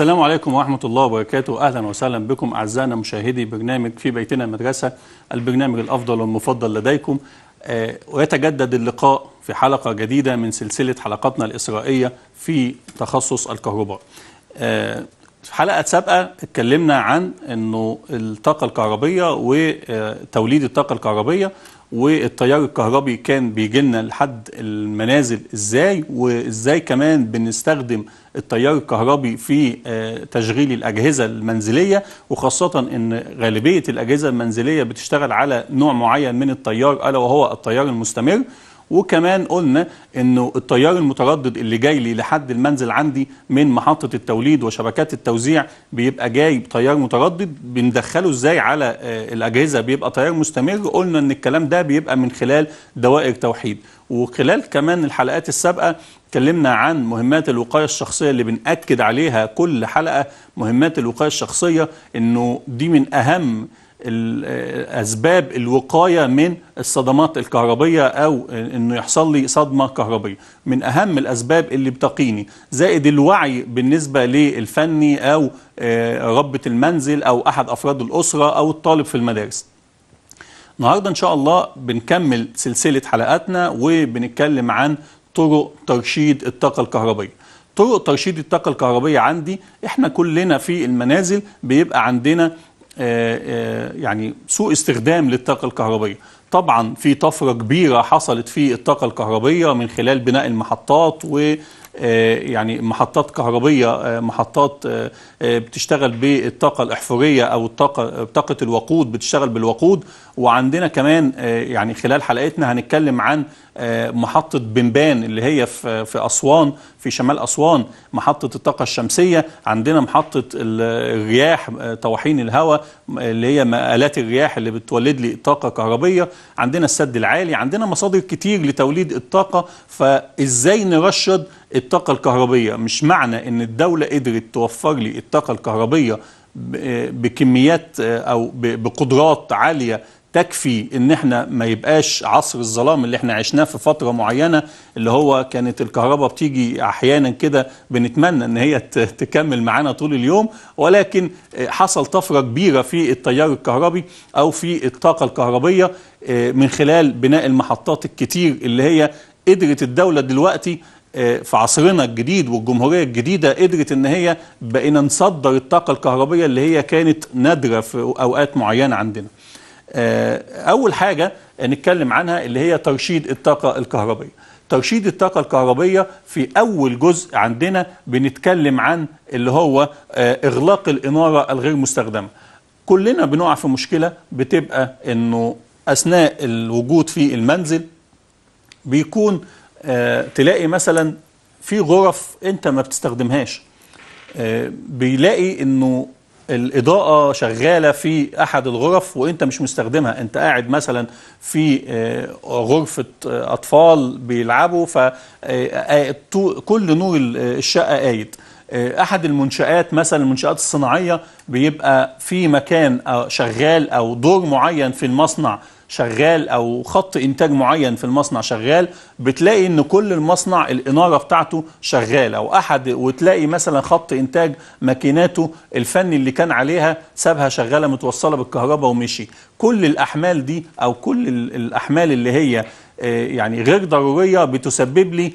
السلام عليكم ورحمة الله وبركاته أهلا وسهلا بكم أعزائنا مشاهدي برنامج في بيتنا المدرسة البرنامج الأفضل والمفضل لديكم آه، ويتجدد اللقاء في حلقة جديدة من سلسلة حلقاتنا الإسرائية في تخصص الكهرباء في آه، حلقة سابقة اتكلمنا عن أنه الطاقة الكهربية وتوليد الطاقة الكهربية والتيار الكهربي كان بيجي لنا لحد المنازل ازاي وازاي كمان بنستخدم التيار الكهربي في آه، تشغيل الاجهزه المنزليه وخاصه ان غالبيه الاجهزه المنزليه بتشتغل على نوع معين من التيار الا وهو التيار المستمر وكمان قلنا انه التيار المتردد اللي جاي لي لحد المنزل عندي من محطه التوليد وشبكات التوزيع بيبقى جاي تيار متردد بندخله ازاي على آه، الاجهزه بيبقى تيار مستمر قلنا ان الكلام ده بيبقى من خلال دوائر توحيد وخلال كمان الحلقات السابقه اتكلمنا عن مهمات الوقايه الشخصيه اللي بنأكد عليها كل حلقه مهمات الوقايه الشخصيه انه دي من اهم أسباب الوقاية من الصدمات الكهربية أو أنه يحصل لي صدمة كهربية من أهم الأسباب اللي بتقيني زائد الوعي بالنسبة للفني أو ربة آه، المنزل أو أحد أفراد الأسرة أو الطالب في المدارس النهاردة إن شاء الله بنكمل سلسلة حلقاتنا وبنتكلم عن طرق ترشيد الطاقة الكهربية طرق ترشيد الطاقة الكهربية عندي احنا كلنا في المنازل بيبقى عندنا آه، آه، يعني سوء استخدام للطاقة الكهربائية طبعا في طفره كبيره حصلت في الطاقه الكهربيه من خلال بناء المحطات و آه، يعني محطات كهربية آه، محطات آه، بتشتغل بالطاقة الإحفورية أو الطاقة طاقة الوقود بتشتغل بالوقود وعندنا كمان يعني خلال حلقتنا هنتكلم عن محطة بنبان اللي هي في في أسوان في شمال أسوان محطة الطاقة الشمسية عندنا محطة الرياح طواحين الهواء اللي هي الات الرياح اللي بتولد لي طاقة كهربية عندنا السد العالي عندنا مصادر كتير لتوليد الطاقة فإزاي نرشد الطاقة الكهربية مش معنى أن الدولة قدرت توفر لي الطاقة الكهربية بكميات آه، أو بقدرات عالية تكفي ان احنا ما يبقاش عصر الظلام اللي احنا عشناه في فتره معينه اللي هو كانت الكهرباء بتيجي احيانا كده بنتمنى ان هي تكمل معانا طول اليوم ولكن حصل طفره كبيره في التيار الكهربي او في الطاقه الكهربيه آه، من خلال بناء المحطات الكتير اللي هي قدرت الدوله دلوقتي آه، في عصرنا الجديد والجمهوريه الجديده قدرت ان هي بقينا نصدر الطاقه الكهربيه اللي هي كانت نادره في اوقات معينه عندنا آه، أول حاجة نتكلم عنها اللي هي ترشيد الطاقة الكهربية ترشيد الطاقة الكهربية في أول جزء عندنا بنتكلم عن اللي هو آه، إغلاق الإنارة الغير مستخدمة كلنا بنقع في مشكلة بتبقى أنه أثناء الوجود في المنزل بيكون آه، تلاقي مثلا في غرف أنت ما بتستخدمهاش بيلاقي أنه الاضاءه شغاله في احد الغرف وانت مش مستخدمها انت قاعد مثلا في آه، غرفه آه، اطفال بيلعبوا فكل آه، نور الشقه قايد آه، احد المنشآت مثلا المنشآت الصناعية بيبقى في مكان آه، شغال او دور معين في المصنع شغال او خط انتاج معين في المصنع شغال بتلاقي ان كل المصنع الاناره بتاعته شغاله او احد وتلاقي مثلا خط انتاج ماكيناته الفني اللي كان عليها سابها شغاله متوصله بالكهرباء ومشي كل الاحمال دي او كل الاحمال اللي هي آه، يعني غير ضروريه بتسبب لي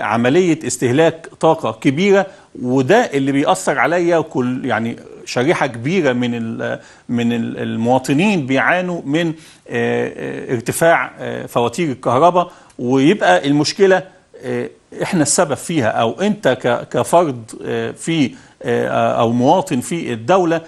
عمليه استهلاك طاقه كبيره وده اللي بيأثر عليا كل يعني شريحه كبيره من من المواطنين بيعانوا من آه، آه، ارتفاع آه، فواتير الكهرباء ويبقى المشكله احنا السبب فيها او انت كفرد في او مواطن في الدوله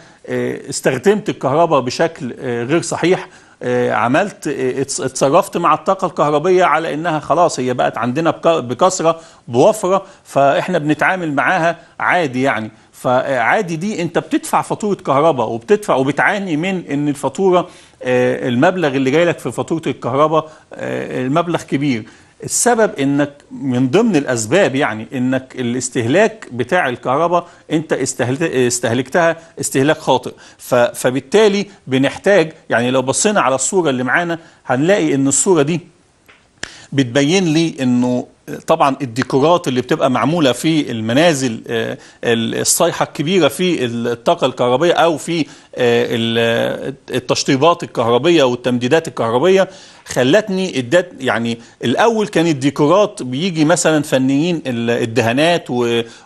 استخدمت الكهرباء بشكل غير صحيح آه، عملت آه، اتصرفت مع الطاقه الكهربيه على انها خلاص هي بقت عندنا بكثره بوفره فاحنا بنتعامل معاها عادي يعني فعادي دي انت بتدفع فاتوره كهرباء وبتدفع وبتعاني من ان الفاتوره آه، المبلغ اللي جاي لك في فاتوره الكهرباء المبلغ كبير السبب انك من ضمن الاسباب يعني انك الاستهلاك بتاع الكهرباء انت استهلكتها استهلاك خاطئ فبالتالي بنحتاج يعني لو بصينا على الصوره اللي معانا هنلاقي ان الصوره دي بتبين لي انه طبعا الديكورات اللي بتبقى معمولة في المنازل آه، الصيحة الكبيرة في الطاقة الكهربية أو في آه، التشطيبات الكهربية والتمديدات الكهربية خلتني ادت يعني الأول كان الديكورات بيجي مثلا فنيين الدهانات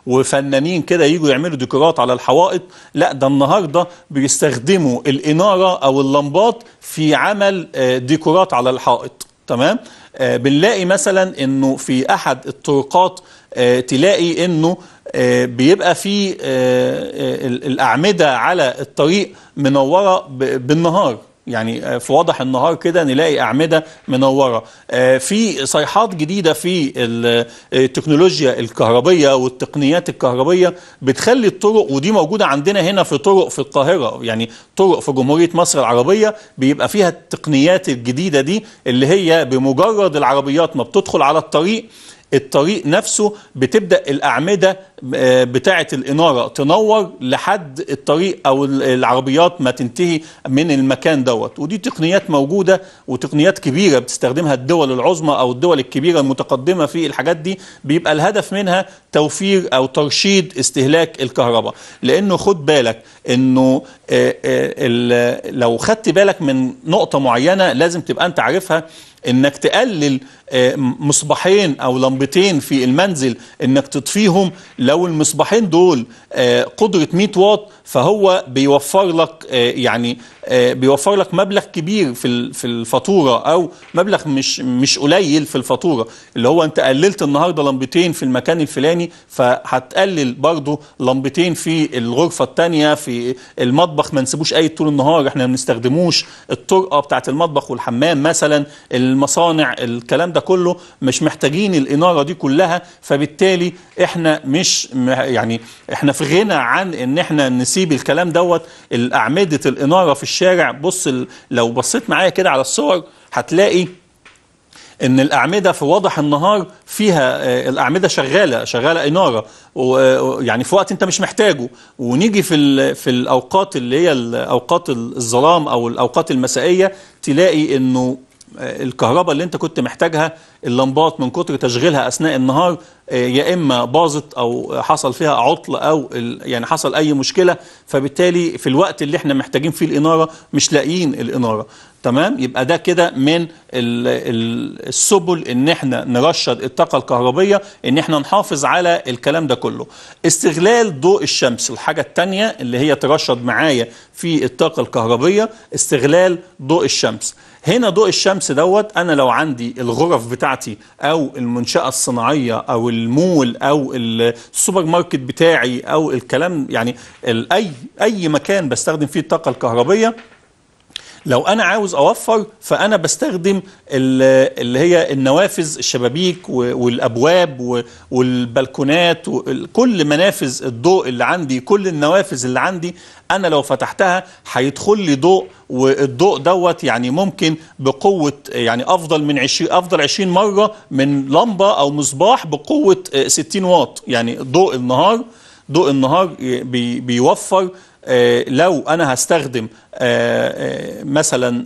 وفنانين كده يجوا يعملوا ديكورات على الحوائط لا ده النهاردة بيستخدموا الإنارة أو اللمبات في عمل آه، ديكورات على الحائط تمام آه، بنلاقي مثلا انه في احد الطرقات آه، تلاقي انه آه، بيبقى في الاعمده على الطريق منوره بالنهار يعني آه، في واضح النهار كده نلاقي اعمده منوره آه، في صيحات جديده في آه، التكنولوجيا الكهربيه والتقنيات الكهربيه بتخلي الطرق ودي موجوده عندنا هنا في طرق في القاهره يعني طرق في جمهوريه مصر العربيه بيبقى فيها التقنيات الجديده دي اللي هي بمجرد العربيات ما بتدخل على الطريق الطريق نفسه بتبدا الاعمده آه، بتاعه الاناره تنور لحد الطريق او العربيات ما تنتهي من المكان دوت ودي تقنيات موجوده وتقنيات كبيره بتستخدمها الدول العظمى او الدول الكبيره المتقدمه في الحاجات دي بيبقى الهدف منها توفير او ترشيد استهلاك الكهرباء لانه خد بالك انه آه، آه، لو خدت بالك من نقطه معينه لازم تبقى انت عارفها انك تقلل آه، مصباحين او لمبتين في المنزل انك تطفيهم لو المصباحين دول آه، قدره 100 واط فهو بيوفر لك آه، يعني بيوفر لك مبلغ كبير في في الفاتوره او مبلغ مش مش قليل في الفاتوره اللي هو انت قللت النهارده لمبتين في المكان الفلاني فهتقلل برضه لمبتين في الغرفه الثانيه في المطبخ ما نسيبوش اي طول النهار احنا ما بنستخدموش الطرقه بتاعه المطبخ والحمام مثلا المصانع الكلام ده كله مش محتاجين الاناره دي كلها فبالتالي احنا مش يعني احنا في غنى عن ان احنا نسيب الكلام دوت اعمده الاناره في الشارع بص لو بصيت معايا كده على الصور هتلاقي ان الاعمده في واضح النهار فيها آه، الاعمده شغاله شغاله اناره ويعني في وقت انت مش محتاجه ونيجي في في الاوقات اللي هي اوقات الظلام او الاوقات المسائيه تلاقي انه الكهرباء اللي انت كنت محتاجها اللمبات من كتر تشغيلها اثناء النهار آه، يا اما باظت او حصل فيها عطل او يعني حصل اي مشكله فبالتالي في الوقت اللي احنا محتاجين فيه الاناره مش لاقيين الاناره تمام يبقى ده كده من السبل ان احنا نرشد الطاقه الكهربيه ان احنا نحافظ على الكلام ده كله استغلال ضوء الشمس الحاجه الثانيه اللي هي ترشد معايا في الطاقه الكهربيه استغلال ضوء الشمس هنا ضوء الشمس دوت انا لو عندي الغرف بتاعتي او المنشاه الصناعيه او المول او السوبر ماركت بتاعي او الكلام يعني اي اي مكان بستخدم فيه الطاقه الكهربيه لو انا عاوز اوفر فانا بستخدم اللي هي النوافذ الشبابيك والابواب والبلكونات كل منافذ الضوء اللي عندي كل النوافذ اللي عندي انا لو فتحتها هيدخل لي ضوء والضوء دوت يعني ممكن بقوه يعني افضل من 20 افضل 20 مره من لمبه او مصباح بقوه 60 آه، واط يعني ضوء النهار ضوء النهار بيوفر آه، لو انا هستخدم آه، آه، مثلا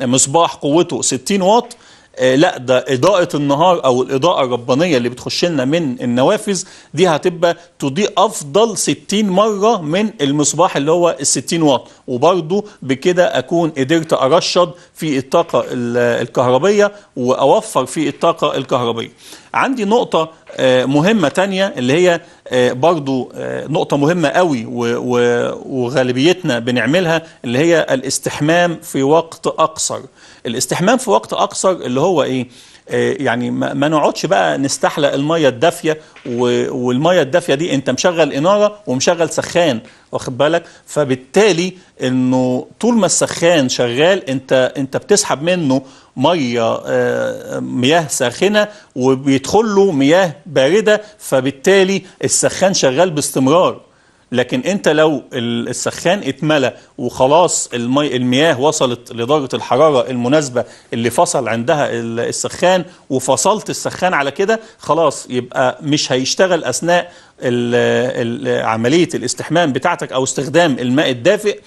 مصباح قوته 60 واط لا ده إضاءة النهار أو الإضاءة الربانية اللي بتخش لنا من النوافذ دي هتبقى تضيء أفضل 60 مرة من المصباح اللي هو ال 60 واط وبرضه بكده أكون قدرت أرشد في الطاقة الكهربية وأوفر في الطاقة الكهربية عندي نقطة آه، مهمة تانية اللي هي آه، برضو آه، نقطة مهمة قوي وغالبيتنا بنعملها اللي هي الاستحمام في وقت أقصر الاستحمام في وقت أقصر اللي هو إيه آه، يعني ما نقعدش بقى نستحلق الميه الدافيه والميه الدافيه دي انت مشغل اناره ومشغل سخان واخد بالك فبالتالي انه طول ما السخان شغال انت انت بتسحب منه ميه آه، مياه ساخنه وبيدخل له مياه بارده فبالتالي السخان شغال باستمرار لكن انت لو السخان اتملى وخلاص المي المياه وصلت لدرجه الحراره المناسبه اللي فصل عندها السخان وفصلت السخان على كده خلاص يبقى مش هيشتغل اثناء عمليه الاستحمام بتاعتك او استخدام الماء الدافئ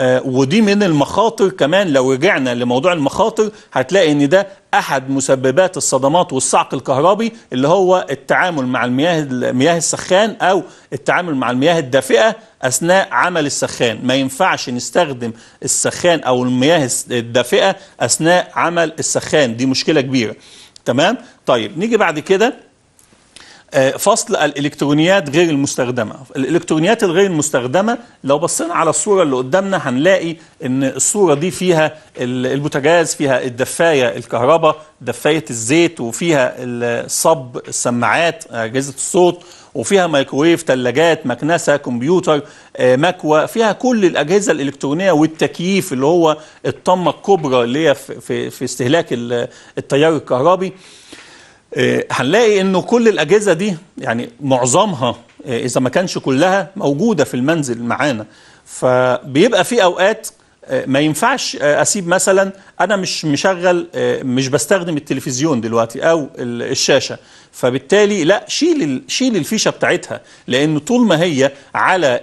آه، ودي من المخاطر كمان لو رجعنا لموضوع المخاطر هتلاقي ان ده احد مسببات الصدمات والصعق الكهربي اللي هو التعامل مع المياه مياه السخان او التعامل مع المياه الدافئه اثناء عمل السخان ما ينفعش نستخدم السخان او المياه الدافئه اثناء عمل السخان دي مشكله كبيره تمام طيب نيجي بعد كده آه، فصل الالكترونيات غير المستخدمه الالكترونيات الغير المستخدمه لو بصينا على الصوره اللي قدامنا هنلاقي ان الصوره دي فيها البوتاجاز فيها الدفايه الكهرباء دفايه الزيت وفيها الصب السماعات اجهزه الصوت وفيها مايكرويف ثلاجات مكنسه كمبيوتر آه، مكوى فيها كل الاجهزه الالكترونيه والتكييف اللي هو الطمه الكبرى اللي هي في, في استهلاك التيار الكهربي آه، هنلاقي انه كل الاجهزه دي يعني معظمها آه، اذا ما كانش كلها موجوده في المنزل معانا فبيبقى في اوقات آه، ما ينفعش اسيب مثلا انا مش مشغل مش بستخدم التلفزيون دلوقتي او الشاشه فبالتالي لا شيل شيل الفيشه بتاعتها لان طول ما هي على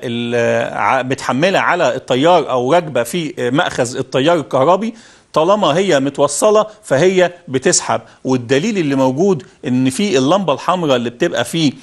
متحمله على التيار او راكبه في ماخذ التيار الكهربي طالما هي متوصلة فهي بتسحب والدليل اللي موجود ان في اللمبة الحمراء اللي بتبقى في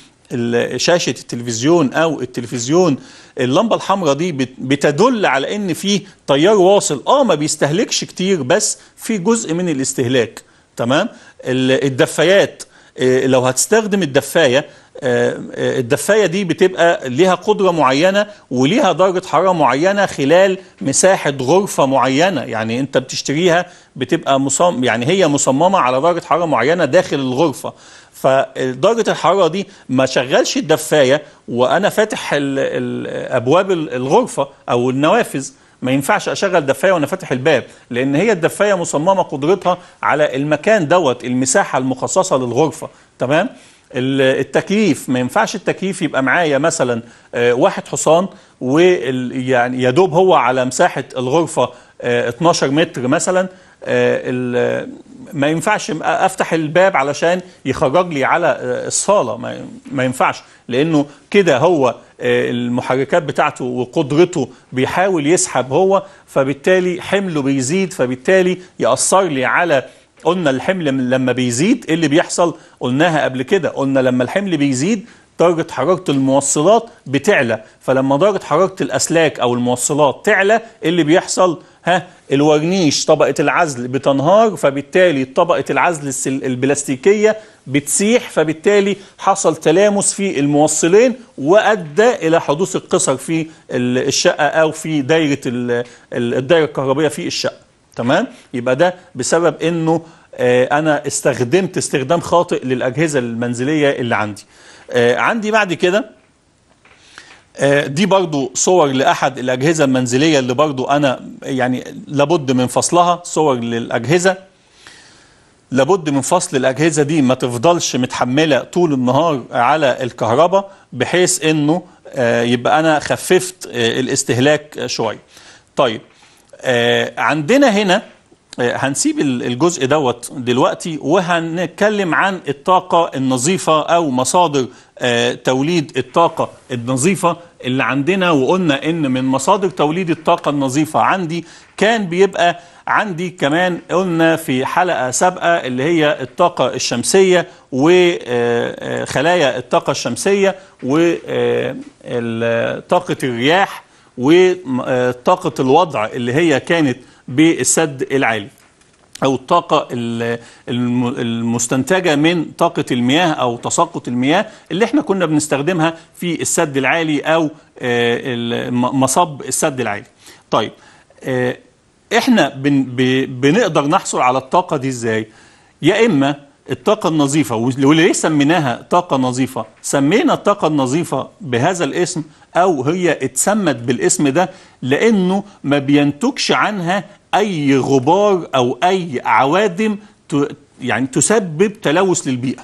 شاشة التلفزيون او التلفزيون اللمبة الحمراء دي بتدل على ان في تيار واصل اه ما بيستهلكش كتير بس في جزء من الاستهلاك تمام الدفايات آه، لو هتستخدم الدفايه آه، آه، الدفايه دي بتبقى ليها قدره معينه وليها درجه حراره معينه خلال مساحه غرفه معينه يعني انت بتشتريها بتبقى مصمم يعني هي مصممه على درجه حراره معينه داخل الغرفه فدرجه الحراره دي ما شغلش الدفايه وانا فاتح ابواب الغرفه او النوافذ ما ينفعش اشغل دفايه وانا فاتح الباب لان هي الدفايه مصممه قدرتها على المكان دوت المساحه المخصصه للغرفه تمام التكييف ما ينفعش التكييف يبقى معايا مثلا آه، واحد حصان ويعني يا دوب هو على مساحه الغرفه 12 آه، متر مثلا آه، ما ينفعش افتح الباب علشان يخرج لي على الصاله ما ينفعش لانه كده هو المحركات بتاعته وقدرته بيحاول يسحب هو فبالتالي حمله بيزيد فبالتالي يأثر لي على قلنا الحمل لما بيزيد ايه اللي بيحصل قلناها قبل كده قلنا لما الحمل بيزيد درجة حرارة الموصلات بتعلى فلما درجة حرارة الأسلاك أو الموصلات تعلى إيه اللي بيحصل ها الورنيش طبقه العزل بتنهار فبالتالي طبقه العزل البلاستيكيه بتسيح فبالتالي حصل تلامس في الموصلين وادى الى حدوث القصر في الشقه او في دايره الدايره الكهربائيه في الشقه تمام يبقى ده بسبب انه آه، انا استخدمت استخدام خاطئ للاجهزه المنزليه اللي عندي آه، عندي بعد كده آه، دي برضو صور لأحد الأجهزة المنزلية اللي برضو أنا يعني لابد من فصلها صور للأجهزة لابد من فصل الأجهزة دي ما تفضلش متحملة طول النهار على الكهرباء بحيث أنه آه، يبقى أنا خففت آه، الاستهلاك شوية طيب عندنا هنا هنسيب الجزء دوت دلوقتي وهنتكلم عن الطاقة النظيفة أو مصادر توليد الطاقة النظيفة اللي عندنا وقلنا ان من مصادر توليد الطاقه النظيفه عندي كان بيبقى عندي كمان قلنا في حلقه سابقه اللي هي الطاقه الشمسيه وخلايا آه، آه، الطاقه الشمسيه وطاقه آه، الرياح وطاقه الوضع اللي هي كانت بالسد العالي أو الطاقة المستنتجة من طاقة المياه أو تساقط المياه اللي احنا كنا بنستخدمها في السد العالي أو آه، مصب السد العالي طيب آه، احنا بنقدر نحصل على الطاقة دي ازاي يا إما الطاقة النظيفة وليه سميناها طاقة نظيفة سمينا الطاقة النظيفة بهذا الاسم أو هي اتسمت بالاسم ده لأنه ما بينتجش عنها اي غبار او اي عوادم يعني تسبب تلوث للبيئه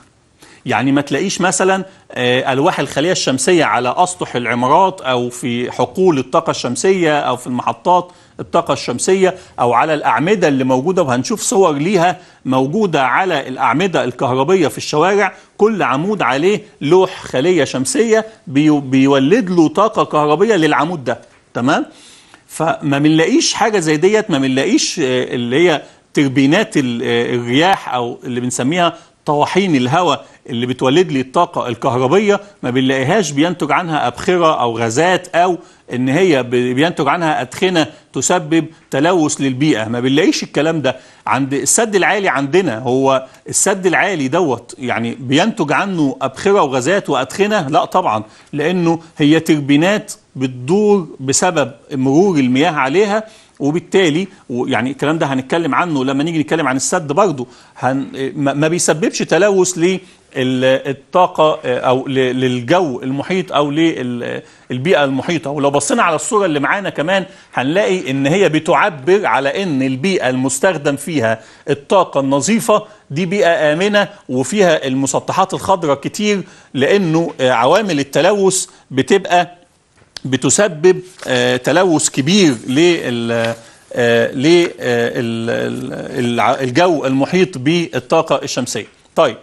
يعني ما تلاقيش مثلا آه، الواح الخليه الشمسيه على اسطح العمارات او في حقول الطاقه الشمسيه او في المحطات الطاقه الشمسيه او على الاعمده اللي موجوده وهنشوف صور ليها موجوده على الاعمده الكهربيه في الشوارع كل عمود عليه لوح خليه شمسيه بيولد له طاقه كهربيه للعمود ده تمام فما بنلاقيش حاجه زي ديت ما بنلاقيش آه، اللي هي تربينات آه، الرياح او اللي بنسميها طواحين الهواء اللي بتولد لي الطاقه الكهربيه ما بنلاقيهاش بينتج عنها ابخره او غازات او ان هي بينتج عنها ادخنه تسبب تلوث للبيئه ما بنلاقيش الكلام ده عند السد العالي عندنا هو السد العالي دوت يعني بينتج عنه ابخره وغازات وادخنه لا طبعا لانه هي تربينات بتدور بسبب مرور المياه عليها وبالتالي يعني الكلام ده هنتكلم عنه لما نيجي نتكلم عن السد برضه ما بيسببش تلوث الطاقة آه، أو للجو المحيط أو للبيئة المحيطة ولو بصينا على الصورة اللي معانا كمان هنلاقي إن هي بتعبر على إن البيئة المستخدم فيها الطاقة النظيفة دي بيئة آمنة وفيها المسطحات الخضراء كتير لأنه آه، عوامل التلوث بتبقى بتسبب آه، تلوث كبير لل للجو المحيط بالطاقة الشمسية طيب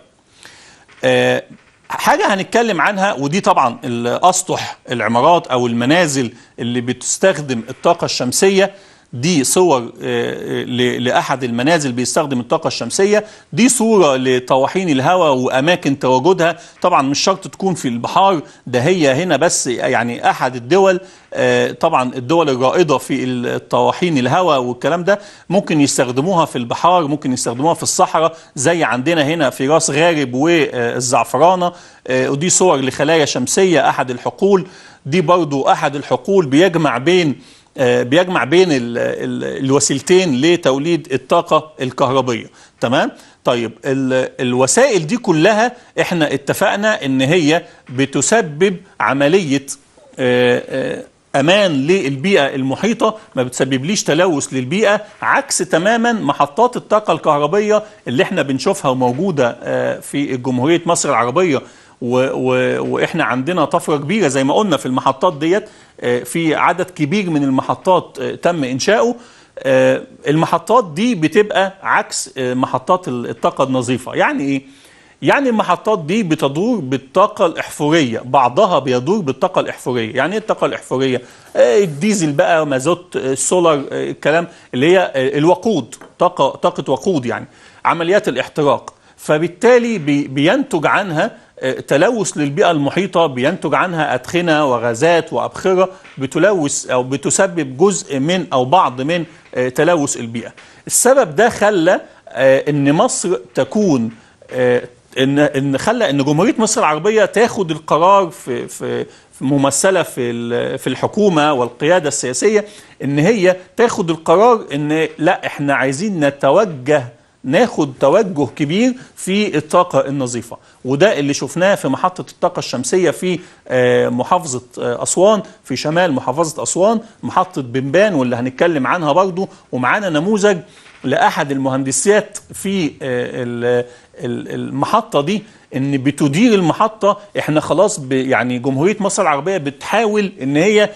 آه، حاجة هنتكلم عنها ودي طبعا الأسطح العمارات أو المنازل اللي بتستخدم الطاقة الشمسية دي صور آه، آه، لأحد المنازل بيستخدم الطاقة الشمسية دي صورة لطواحين الهواء وأماكن تواجدها طبعا مش شرط تكون في البحار ده هي هنا بس يعني أحد الدول آه، طبعا الدول الرائدة في الطواحين الهواء والكلام ده ممكن يستخدموها في البحار ممكن يستخدموها في الصحراء زي عندنا هنا في راس غارب والزعفرانة ودي صور لخلايا شمسية أحد الحقول دي برضو أحد الحقول بيجمع بين آه، بيجمع بين الوسيلتين لتوليد الطاقة الكهربية تمام؟ طيب الوسائل دي كلها احنا اتفقنا ان هي بتسبب عملية آه، آه، امان للبيئه المحيطه ما بتسببليش تلوث للبيئه عكس تماما محطات الطاقه الكهربيه اللي احنا بنشوفها موجوده في جمهوريه مصر العربيه و... و... واحنا عندنا طفره كبيره زي ما قلنا في المحطات ديت آه، في عدد كبير من المحطات آه، تم انشاؤه آه، المحطات دي بتبقى عكس محطات الطاقه النظيفه يعني ايه يعني المحطات دي بتدور بالطاقة الإحفورية بعضها بيدور بالطاقة الإحفورية يعني إيه الطاقة الإحفورية الديزل بقى مازوت السولار الكلام اللي هي الوقود طاقة, طاقة وقود يعني عمليات الاحتراق فبالتالي بينتج عنها تلوث للبيئة المحيطة بينتج عنها أدخنة وغازات وأبخرة بتلوث أو بتسبب جزء من أو بعض من آه، تلوث البيئة السبب ده خلى آه، أن مصر تكون آه، ان ان خلى ان جمهوريه مصر العربيه تاخد القرار في في ممثله في في الحكومه والقياده السياسيه ان هي تاخد القرار ان لا احنا عايزين نتوجه ناخد توجه كبير في الطاقة النظيفة وده اللي شفناه في محطة الطاقة الشمسية في آه، محافظة آه، أسوان في شمال محافظة أسوان محطة بنبان واللي هنتكلم عنها برضو ومعانا نموذج لأحد المهندسات في آه، المحطة دي ان بتدير المحطه احنا خلاص يعني جمهوريه مصر العربيه بتحاول ان هي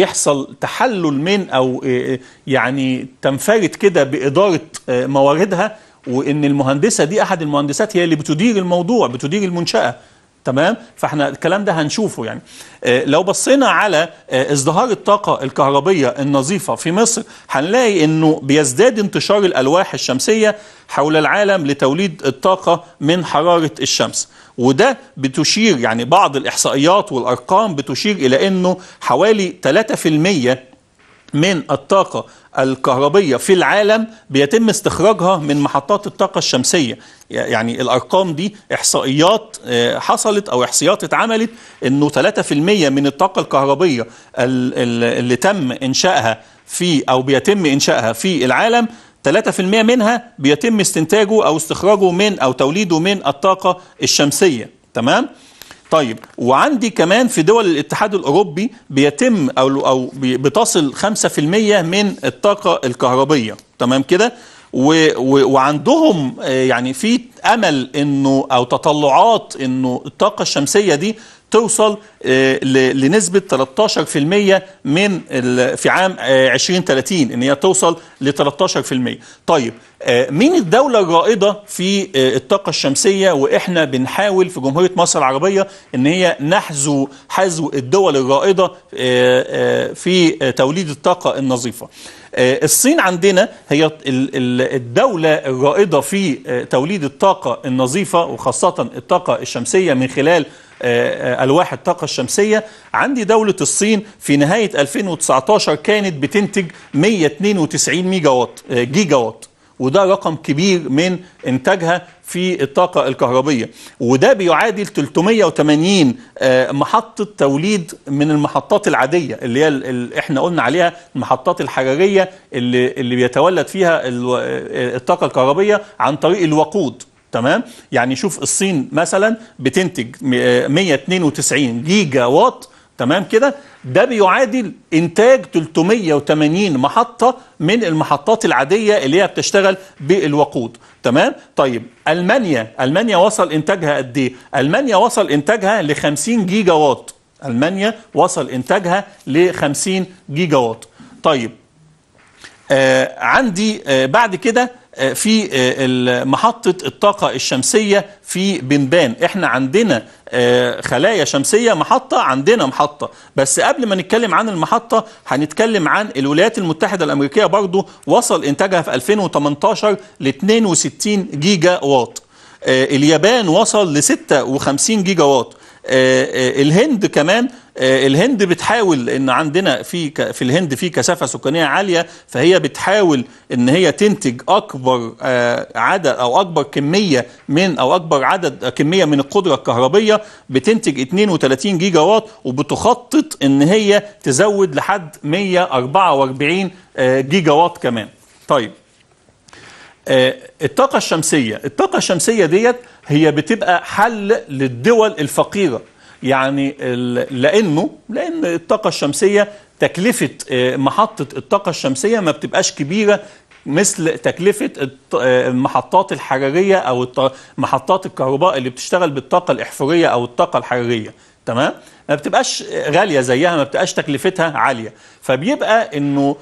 يحصل تحلل من او آه، يعني تنفرد كده باداره آه، مواردها وان المهندسه دي احد المهندسات هي اللي بتدير الموضوع بتدير المنشاه تمام فاحنا الكلام ده هنشوفه يعني آه، لو بصينا على ازدهار الطاقه الكهربيه النظيفه في مصر هنلاقي انه بيزداد انتشار الالواح الشمسيه حول العالم لتوليد الطاقه من حراره الشمس وده بتشير يعني بعض الإحصائيات والأرقام بتشير إلى أنه حوالي 3% من الطاقة الكهربية في العالم بيتم استخراجها من محطات الطاقة الشمسية يعني الأرقام دي إحصائيات آه، حصلت أو إحصائيات اتعملت أنه 3% من الطاقة الكهربية اللي تم إنشائها في أو بيتم إنشائها في العالم 3% منها بيتم استنتاجه او استخراجه من او توليده من الطاقه الشمسيه تمام طيب وعندي كمان في دول الاتحاد الاوروبي بيتم او او بتصل 5% من الطاقه الكهربيه تمام كده وعندهم آه، يعني في امل انه او تطلعات انه الطاقه الشمسيه دي توصل آه، لنسبة 13% من في عام 2030 آه، ان هي توصل ل 13% طيب آه، مين الدولة الرائدة في الطاقة الشمسية واحنا بنحاول في جمهورية مصر العربية ان هي نحذو حذو الدول الرائدة في توليد الطاقة النظيفة الصين عندنا هي الدولة الرائدة في توليد الطاقة النظيفة وخاصة الطاقة الشمسية من خلال آه، آه، ألواح الطاقة الشمسية عندي دولة الصين في نهاية 2019 كانت بتنتج 192 ميجا وات آه، جيجا وات وده رقم كبير من إنتاجها في الطاقة الكهربية وده بيعادل 380 محطة توليد من المحطات العادية اللي هي اللي احنا قلنا عليها المحطات الحرارية اللي, اللي بيتولد فيها الطاقة الكهربية عن طريق الوقود تمام يعني شوف الصين مثلا بتنتج 192 جيجا وات تمام كده ده بيعادل انتاج 380 محطه من المحطات العاديه اللي هي بتشتغل بالوقود تمام طيب المانيا المانيا وصل انتاجها قد ايه المانيا وصل انتاجها ل 50 جيجا وات المانيا وصل انتاجها ل 50 جيجا وات طيب آه عندي آه بعد كده آه، في آه، محطة الطاقة الشمسية في بنبان احنا عندنا آه، خلايا شمسية محطة عندنا محطة بس قبل ما نتكلم عن المحطة هنتكلم عن الولايات المتحدة الأمريكية برضو وصل إنتاجها في 2018 ل 62 جيجا واط اليابان وصل ل 56 جيجا واط آه، آه، الهند كمان آه، الهند بتحاول ان عندنا في في الهند في كثافه سكانيه عاليه فهي بتحاول ان هي تنتج اكبر عدد او اكبر كميه من او اكبر عدد كميه من القدره الكهربيه بتنتج 32 جيجا وات وبتخطط ان هي تزود لحد 144 جيجا وات كمان طيب آه، الطاقة الشمسية الطاقة الشمسية ديت هي بتبقى حل للدول الفقيرة يعني لأنه لأن الطاقة الشمسية تكلفة آه، محطة الطاقة الشمسية ما بتبقاش كبيرة مثل تكلفة آه، المحطات الحرارية أو محطات الكهرباء اللي بتشتغل بالطاقة الإحفورية أو الطاقة الحرارية تمام ما بتبقاش غالية زيها ما بتبقاش تكلفتها عالية فبيبقى أنه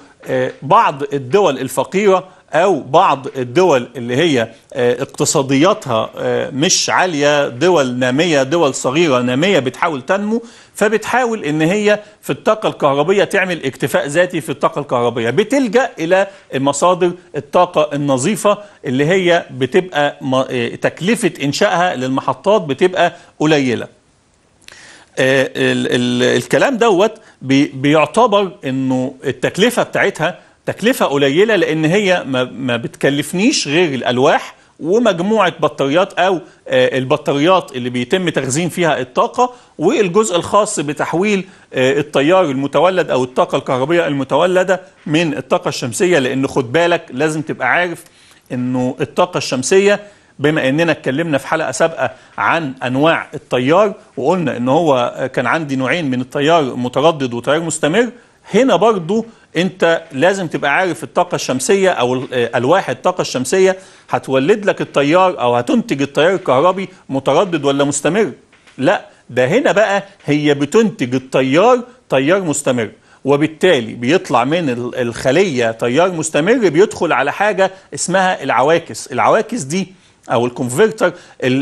بعض الدول الفقيرة أو بعض الدول اللي هي آه، اقتصادياتها آه، مش عالية دول نامية دول صغيرة نامية بتحاول تنمو فبتحاول ان هي في الطاقة الكهربية تعمل اكتفاء ذاتي في الطاقة الكهربية بتلجأ الى مصادر الطاقة النظيفة اللي هي بتبقى آه، تكلفة انشائها للمحطات بتبقى قليلة الكلام دوت بيعتبر انه التكلفة بتاعتها تكلفة قليلة لأن هي ما بتكلفنيش غير الألواح ومجموعة بطاريات أو آه، البطاريات اللي بيتم تخزين فيها الطاقة والجزء الخاص بتحويل آه، التيار المتولد أو الطاقة الكهربية المتولدة من الطاقة الشمسية لأن خد بالك لازم تبقى عارف أنه الطاقة الشمسية بما اننا اتكلمنا في حلقه سابقه عن انواع التيار وقلنا ان هو آه، كان عندي نوعين من التيار متردد وتيار مستمر هنا برضو انت لازم تبقى عارف الطاقة الشمسية او آه، الواح الطاقة الشمسية هتولد لك التيار او هتنتج التيار الكهربي متردد ولا مستمر لا ده هنا بقى هي بتنتج التيار تيار مستمر وبالتالي بيطلع من الخلية تيار مستمر بيدخل على حاجة اسمها العواكس العواكس دي او الكونفرتر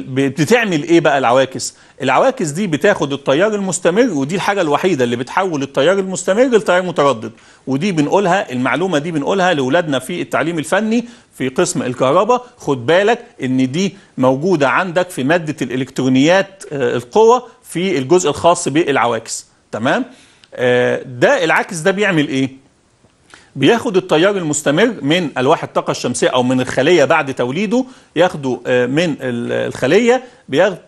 بتعمل ايه بقى العواكس العواكس دي بتاخد التيار المستمر ودي الحاجه الوحيده اللي بتحول التيار المستمر لتيار متردد ودي بنقولها المعلومه دي بنقولها لاولادنا في التعليم الفني في قسم الكهرباء خد بالك ان دي موجوده عندك في ماده الالكترونيات آه، القوه في الجزء الخاص بالعواكس تمام آه، ده العكس ده بيعمل ايه بياخد التيار المستمر من الواح الطاقه الشمسيه او من الخليه بعد توليده ياخده آه، من الخليه بياخد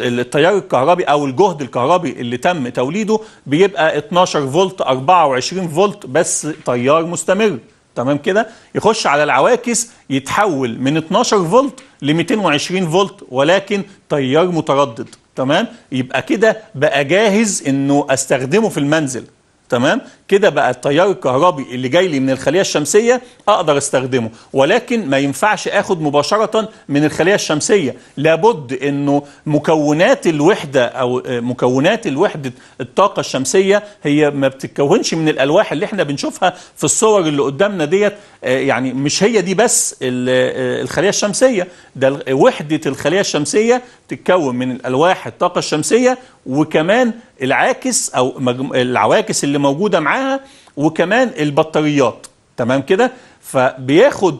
التيار الكهربي او الجهد الكهربي اللي تم توليده بيبقى 12 فولت 24 فولت بس تيار مستمر تمام كده يخش على العواكس يتحول من 12 فولت ل 220 فولت ولكن تيار متردد تمام يبقى كده بقى جاهز انه استخدمه في المنزل تمام كده بقى التيار الكهربي اللي جاي لي من الخليه الشمسيه اقدر استخدمه ولكن ما ينفعش اخد مباشره من الخليه الشمسيه لابد انه مكونات الوحده او آه، مكونات الوحده الطاقه الشمسيه هي ما بتتكونش من الالواح اللي احنا بنشوفها في الصور اللي قدامنا ديت آه، يعني مش هي دي بس آه، الخليه الشمسيه ده وحده الخليه الشمسيه تتكون من الالواح الطاقه الشمسيه وكمان العاكس او العواكس اللي موجوده معاها وكمان البطاريات تمام كده فبياخد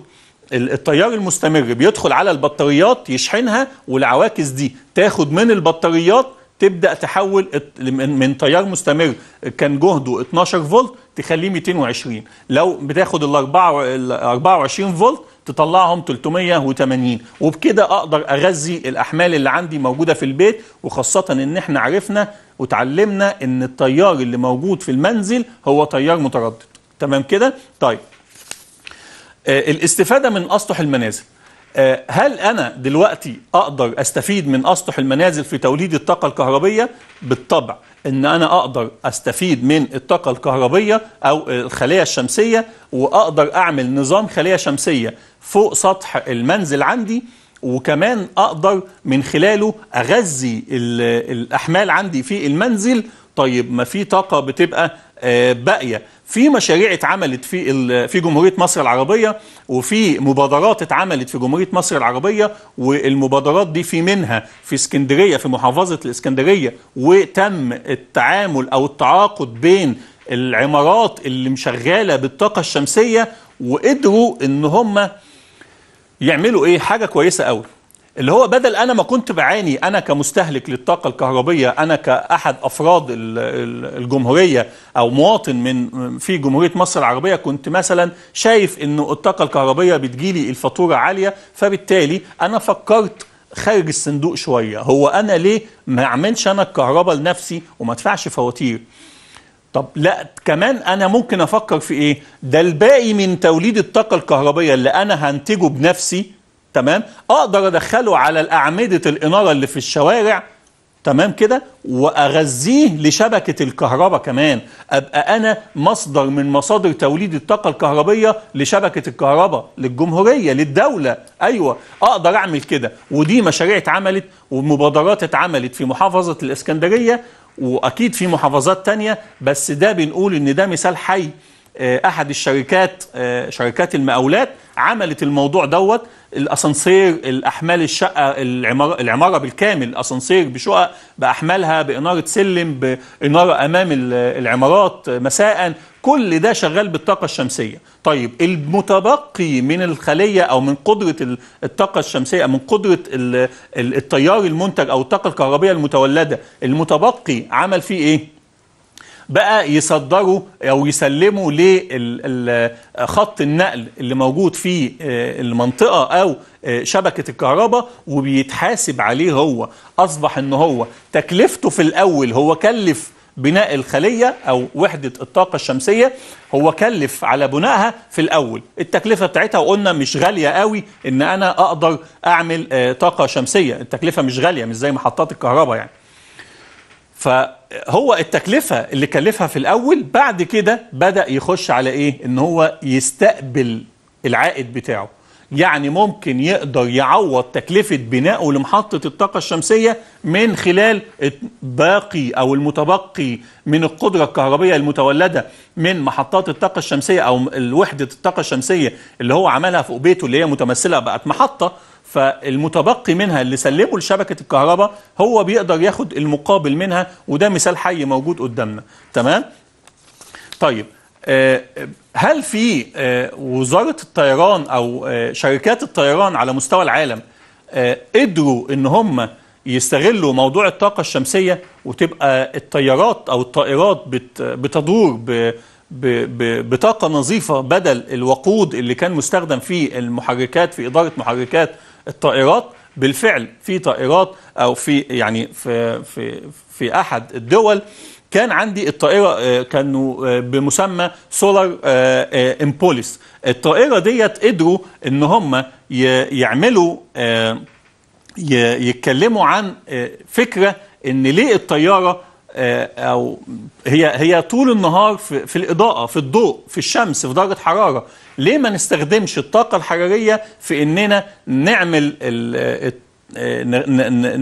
التيار المستمر بيدخل على البطاريات يشحنها والعواكس دي تاخد من البطاريات تبدا تحول من تيار مستمر كان جهده 12 فولت تخليه 220 لو بتاخد ال 24 فولت تطلعهم 380 وبكده اقدر اغذي الاحمال اللي عندي موجوده في البيت وخاصه ان احنا عرفنا وتعلمنا ان التيار اللي موجود في المنزل هو تيار متردد تمام كده طيب آه الاستفاده من اسطح المنازل آه هل انا دلوقتي اقدر استفيد من اسطح المنازل في توليد الطاقه الكهربيه بالطبع ان انا اقدر استفيد من الطاقه الكهربيه او الخليه الشمسيه واقدر اعمل نظام خليه شمسيه فوق سطح المنزل عندي وكمان اقدر من خلاله اغذي الاحمال عندي في المنزل طيب ما في طاقه بتبقى آه، باقيه في مشاريع اتعملت في في جمهوريه مصر العربيه وفي مبادرات اتعملت في جمهوريه مصر العربيه والمبادرات دي في منها في اسكندريه في محافظه الاسكندريه وتم التعامل او التعاقد بين العمارات اللي مشغاله بالطاقه الشمسيه وقدروا ان هم يعملوا ايه حاجه كويسه قوي اللي هو بدل انا ما كنت بعاني انا كمستهلك للطاقه الكهربيه انا كاحد افراد الجمهوريه او مواطن من في جمهوريه مصر العربيه كنت مثلا شايف انه الطاقه الكهربيه بتجيلي الفاتوره عاليه فبالتالي انا فكرت خارج الصندوق شويه هو انا ليه ما اعملش انا الكهرباء لنفسي وما ادفعش فواتير طب لا كمان انا ممكن افكر في ايه ده الباقي من توليد الطاقه الكهربائيه اللي انا هنتجه بنفسي تمام اقدر ادخله على الاعمده الاناره اللي في الشوارع تمام كده واغذيه لشبكه الكهرباء كمان ابقى انا مصدر من مصادر توليد الطاقه الكهربيه لشبكه الكهرباء للجمهوريه للدوله ايوه اقدر اعمل كده ودي مشاريع اتعملت ومبادرات اتعملت في محافظه الاسكندريه واكيد في محافظات تانية بس ده بنقول ان ده مثال حي آه، احد الشركات آه، شركات المقاولات عملت الموضوع دوت الاسانسير الاحمال الشقه العماره العماره بالكامل اسانسير بشقق باحمالها باناره سلم باناره امام العمارات مساء كل ده شغال بالطاقه الشمسيه طيب المتبقي من الخليه او من قدره الطاقه الشمسيه من قدره التيار المنتج او الطاقه الكهربائيه المتولده المتبقي عمل فيه ايه بقى يصدروا او يسلموا لخط النقل اللي موجود في آه، المنطقه او آه، شبكه الكهرباء وبيتحاسب عليه هو اصبح ان هو تكلفته في الاول هو كلف بناء الخلية أو وحدة الطاقة الشمسية هو كلف على بنائها في الأول التكلفة بتاعتها وقلنا مش غالية قوي إن أنا أقدر أعمل آه، طاقة شمسية التكلفة مش غالية مش زي محطات الكهرباء يعني فهو التكلفة اللي كلفها في الأول بعد كده بدأ يخش على إيه؟ إن هو يستقبل العائد بتاعه يعني ممكن يقدر يعوض تكلفة بنائه لمحطة الطاقة الشمسية من خلال باقي أو المتبقي من القدرة الكهربية المتولدة من محطات الطاقة الشمسية أو وحدة الطاقة الشمسية اللي هو عملها فوق بيته اللي هي متمثلة بقت محطة فالمتبقي منها اللي سلمه لشبكه الكهرباء هو بيقدر ياخد المقابل منها وده مثال حي موجود قدامنا تمام طيب آه، هل في آه، وزاره الطيران او آه، شركات الطيران على مستوى العالم قدروا ان هم يستغلوا موضوع الطاقه الشمسيه وتبقى الطيارات او الطائرات بتدور ب بطاقه نظيفه بدل الوقود اللي كان مستخدم في المحركات في اداره محركات الطائرات بالفعل في طائرات او في يعني في في في احد الدول كان عندي الطائرة آه، كانوا آه، بمسمى سولار امبوليس آه، الطائرة ديت قدروا ان هم يعملوا يتكلموا عن فكرة ان ليه الطيارة او هي هي طول النهار في, في الاضاءه في الضوء في الشمس في درجه حراره ليه ما نستخدمش الطاقة الحرارية في اننا نعمل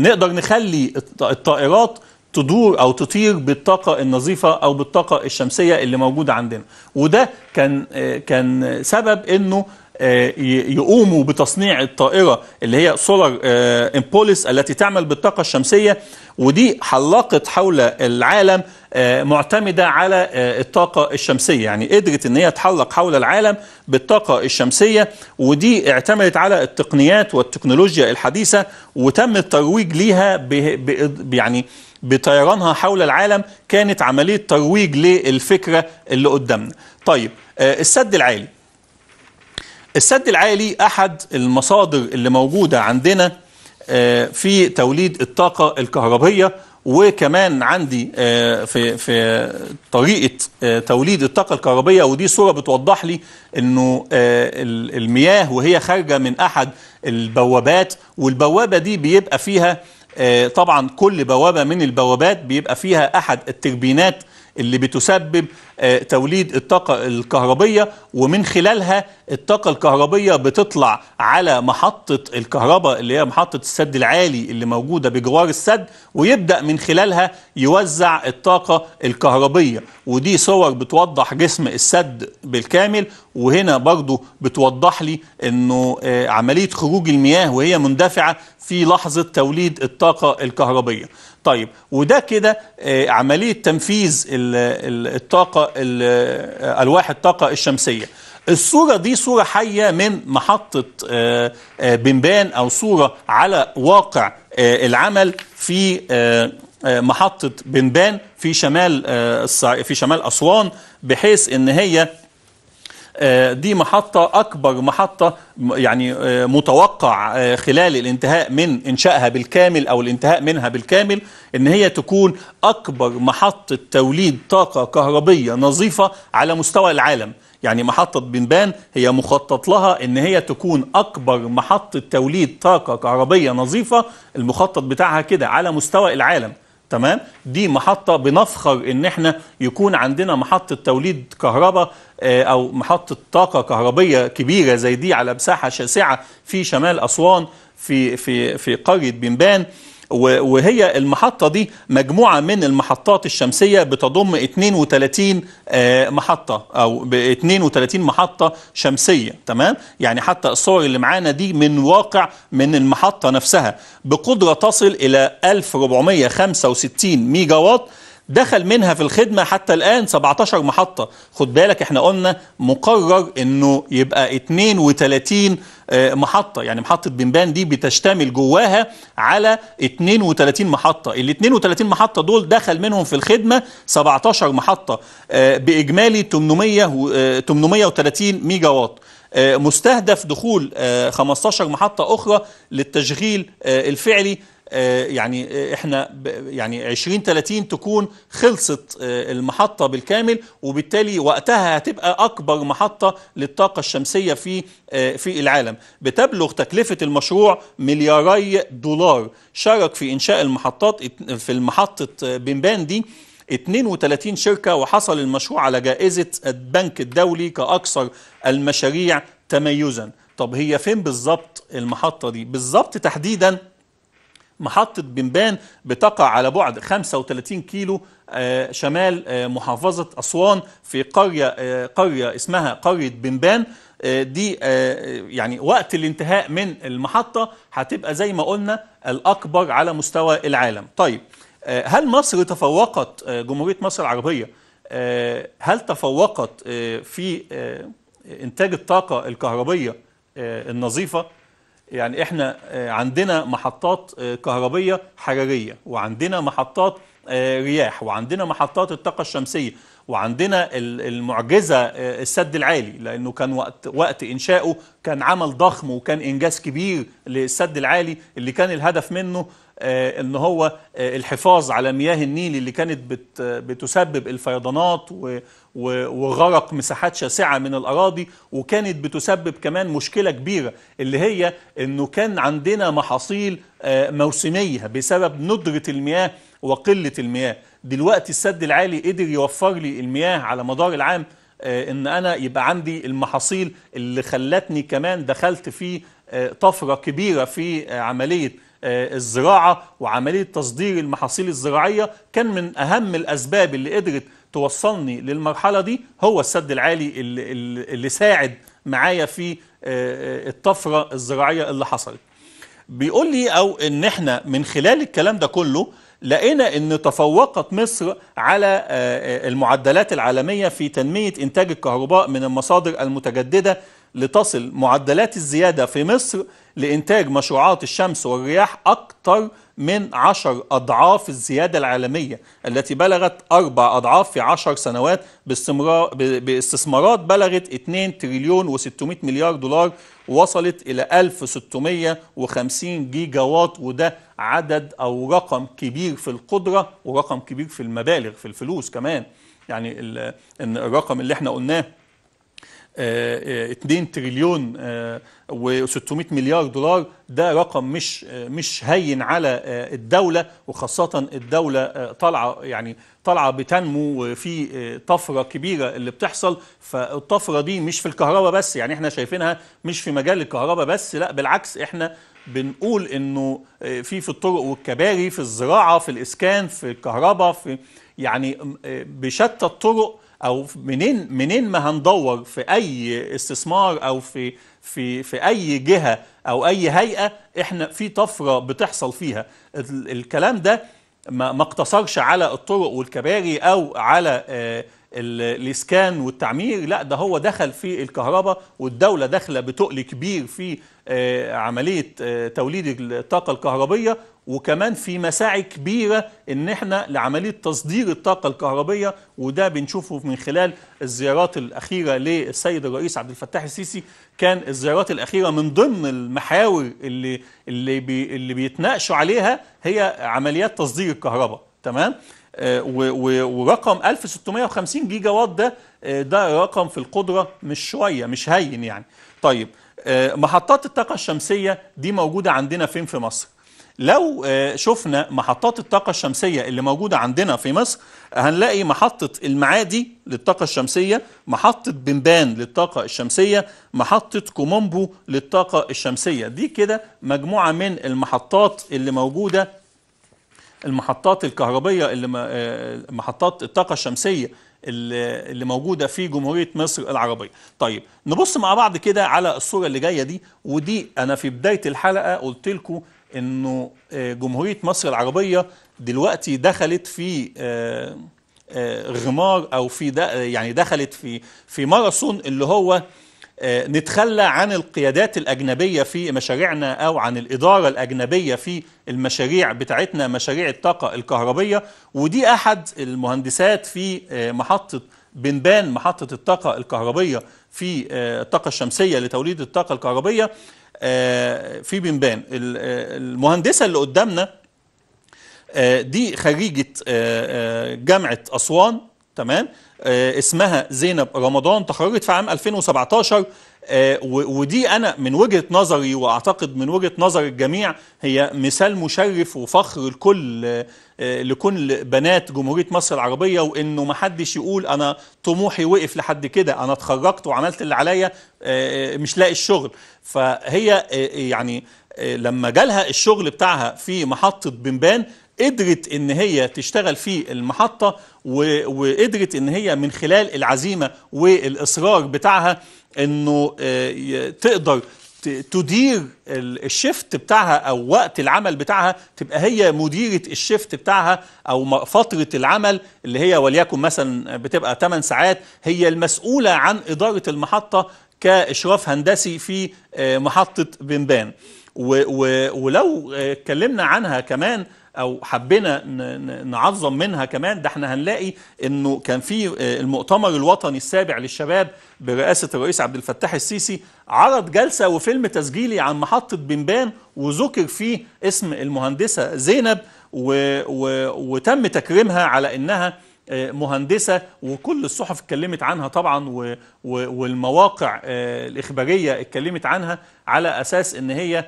نقدر نخلي الطائرات تدور او تطير بالطاقه النظيفه او بالطاقه الشمسيه اللي موجوده عندنا وده كان آه، كان سبب انه آه، يقوموا بتصنيع الطائرة اللي هي سولار امبوليس آه، التي تعمل بالطاقة الشمسية ودي حلقت حول العالم آه، معتمدة على الطاقة الشمسية يعني قدرت ان هي تحلق حول العالم بالطاقة الشمسية ودي اعتمدت على التقنيات والتكنولوجيا الحديثة وتم الترويج ليها ب... يعني بطيرانها حول العالم كانت عملية ترويج للفكرة اللي قدامنا طيب السد العالي السد العالي أحد المصادر اللي موجودة عندنا آه، في توليد الطاقة الكهربية وكمان عندي آه، في في طريقه آه، توليد الطاقه الكهربيه ودي صوره بتوضح لي انه المياه وهي خارجه من احد البوابات والبوابه دي بيبقى فيها طبعا كل بوابه من البوابات بيبقى فيها احد التربينات اللي بتسبب آه، توليد الطاقة الكهربية ومن خلالها الطاقة الكهربية بتطلع على محطة الكهرباء اللي هي محطة السد العالي اللي موجودة بجوار السد ويبدأ من خلالها يوزع الطاقة الكهربية ودي صور بتوضح جسم السد بالكامل وهنا برضو بتوضح لي انه آه، عملية خروج المياه وهي مندفعة في لحظة توليد الطاقة الكهربية طيب وده كده آه، عملية تنفيذ الطاقة آه، ألواح الطاقة الشمسية الصورة دي صورة حية من محطة آه، بنبان أو صورة على واقع العمل في محطة بنبان في شمال في شمال أسوان بحيث إن هي آه، دي محطة أكبر محطة يعني آه، متوقع آه، خلال الانتهاء من إنشائها بالكامل أو الانتهاء منها بالكامل إن هي تكون أكبر محطة توليد طاقة كهربية نظيفة على مستوى العالم يعني محطة بنبان هي مخطط لها ان هي تكون اكبر محطة توليد طاقة كهربية نظيفة المخطط بتاعها كده على مستوى العالم تمام دي محطه بنفخر ان احنا يكون عندنا محطه توليد كهرباء آه، او محطه طاقه كهربيه كبيره زي دي على مساحه شاسعه في شمال اسوان في في في قريه بنبان وهي المحطة دي مجموعة من المحطات الشمسية بتضم 32 آه، محطة أو 32 محطة شمسية تمام يعني حتى الصور اللي معانا دي من واقع من المحطة نفسها بقدرة تصل إلى 1465 ميجا وات دخل منها في الخدمة حتى الآن 17 محطة خد بالك احنا قلنا مقرر انه يبقى 32 آه، محطة يعني محطة بنبان دي بتشتمل جواها على 32 محطة ال 32 محطة دول دخل منهم في الخدمة 17 محطة آه، بإجمالي 800 830 ميجا وات مستهدف دخول 15 آه، محطة أخرى للتشغيل الفعلي آه، يعني آه، احنا يعني 20 30 تكون خلصت آه، المحطه بالكامل وبالتالي وقتها هتبقى اكبر محطه للطاقه الشمسيه في في العالم بتبلغ تكلفه المشروع ملياري دولار شارك في انشاء المحطات في المحطه بنبان دي 32 شركة وحصل المشروع على جائزة البنك الدولي كأكثر المشاريع تميزا طب هي فين بالظبط المحطة دي بالظبط تحديدا محطة بنبان بتقع على بعد 35 كيلو آه، شمال آه، محافظة أسوان في قرية آه، قرية اسمها قرية بنبان دي يعني وقت الانتهاء من المحطة هتبقى زي ما قلنا الأكبر على مستوى العالم طيب هل مصر تفوقت جمهورية مصر العربية هل تفوقت في إنتاج الطاقة الكهربية النظيفة يعني احنا آه، عندنا محطات آه، كهربية حرارية وعندنا محطات آه، رياح وعندنا محطات الطاقة الشمسية وعندنا المعجزة السد العالي لأنه كان وقت, وقت إنشائه كان عمل ضخم وكان إنجاز كبير للسد العالي اللي كان الهدف منه آه، ان هو آه، الحفاظ على مياه النيل اللي كانت بتسبب الفيضانات وغرق مساحات شاسعه من الاراضي وكانت بتسبب كمان مشكله كبيره اللي هي انه كان عندنا محاصيل آه، موسميه بسبب ندره المياه وقله المياه دلوقتي السد العالي قدر يوفر لي المياه على مدار العام ان انا يبقى عندي المحاصيل اللي خلتني كمان دخلت في طفره كبيره في عمليه آه، الزراعة وعملية تصدير المحاصيل الزراعية كان من أهم الأسباب اللي قدرت توصلني للمرحلة دي هو السد العالي اللي, اللي ساعد معايا في آه، آه، الطفرة الزراعية اللي حصلت بيقول لي أو إن إحنا من خلال الكلام ده كله لقينا ان تفوقت مصر على المعدلات العالمية في تنمية انتاج الكهرباء من المصادر المتجددة لتصل معدلات الزيادة في مصر لإنتاج مشروعات الشمس والرياح أكثر من عشر أضعاف الزيادة العالمية التي بلغت أربع أضعاف في عشر سنوات باستمرار باستثمارات بلغت 2 تريليون و600 مليار دولار وصلت إلى 1650 جيجا وات وده عدد أو رقم كبير في القدرة ورقم كبير في المبالغ في الفلوس كمان يعني الرقم اللي احنا قلناه 2 تريليون آه، و600 مليار دولار ده رقم مش آه، مش هين على آه، الدولة وخاصة الدولة طالعة يعني طالعة بتنمو وفي طفرة كبيرة اللي بتحصل فالطفرة دي مش في الكهرباء بس يعني احنا شايفينها مش في مجال الكهرباء بس لا بالعكس احنا بنقول انه في في الطرق والكباري في الزراعة في الإسكان في الكهرباء في يعني بشتى الطرق او منين منين ما هندور في اي استثمار او في في في اي جهه او اي هيئه احنا في طفره بتحصل فيها الكلام ده ما اقتصرش على الطرق والكباري او على آه، الاسكان والتعمير لا ده هو دخل في الكهرباء والدوله داخله بتقل كبير في آه، عمليه آه، توليد الطاقه الكهربيه وكمان في مساعي كبيره ان احنا لعمليه تصدير الطاقه الكهربيه وده بنشوفه من خلال الزيارات الاخيره للسيد الرئيس عبد الفتاح السيسي كان الزيارات الاخيره من ضمن المحاور اللي اللي بي اللي بيتناقشوا عليها هي عمليات تصدير الكهرباء تمام آه، ورقم 1650 جيجا وات ده آه، ده رقم في القدره مش شويه مش هين يعني طيب آه، محطات الطاقه الشمسيه دي موجوده عندنا فين في مصر لو شفنا محطات الطاقة الشمسية اللي موجودة عندنا في مصر هنلاقي محطة المعادي للطاقة الشمسية محطة بنبان للطاقة الشمسية محطة كومومبو للطاقة الشمسية دي كده مجموعة من المحطات اللي موجودة المحطات الكهربية اللي آه، محطات الطاقة الشمسية اللي موجودة في جمهورية مصر العربية طيب نبص مع بعض كده على الصورة اللي جاية دي ودي أنا في بداية الحلقة قلت لكم أنه آه، جمهورية مصر العربية دلوقتي دخلت في آه، غمار أو في يعني دخلت في في ماراثون اللي هو آه، نتخلى عن القيادات الأجنبية في مشاريعنا أو عن الإدارة الأجنبية في المشاريع بتاعتنا مشاريع الطاقة الكهربية ودي أحد المهندسات في آه، محطة بنبان محطة الطاقة الكهربية في آه، الطاقة الشمسية لتوليد الطاقة الكهربية في بنبان المهندسة اللي قدامنا دي خريجة جامعة أسوان تمام آه، اسمها زينب رمضان تخرجت في عام 2017 آه، ودي أنا من وجهة نظري وأعتقد من وجهة نظر الجميع هي مثال مشرف وفخر لكل آه، لكل بنات جمهورية مصر العربية وإنه ما حدش يقول أنا طموحي وقف لحد كده أنا اتخرجت وعملت اللي عليا مش لاقي الشغل فهي يعني لما جالها الشغل بتاعها في محطة بنبان قدرت ان هي تشتغل في المحطة وقدرت ان هي من خلال العزيمة والاصرار بتاعها انه آه، تقدر تدير الشفت بتاعها او وقت العمل بتاعها تبقى هي مديره الشفت بتاعها او فتره العمل اللي هي وليكن مثلا بتبقى 8 ساعات هي المسؤوله عن اداره المحطه كاشراف هندسي في آه، محطه بنبان. و و ولو اتكلمنا عنها كمان او حبينا نعظم منها كمان ده احنا هنلاقي انه كان في آه، المؤتمر الوطني السابع للشباب برئاسه الرئيس عبد الفتاح السيسي عرض جلسه وفيلم تسجيلي عن محطه بنبان وذكر فيه اسم المهندسه زينب و و وتم تكريمها على انها آه، مهندسه وكل الصحف اتكلمت عنها طبعا و... و... والمواقع آه، الاخباريه اتكلمت عنها على اساس ان هي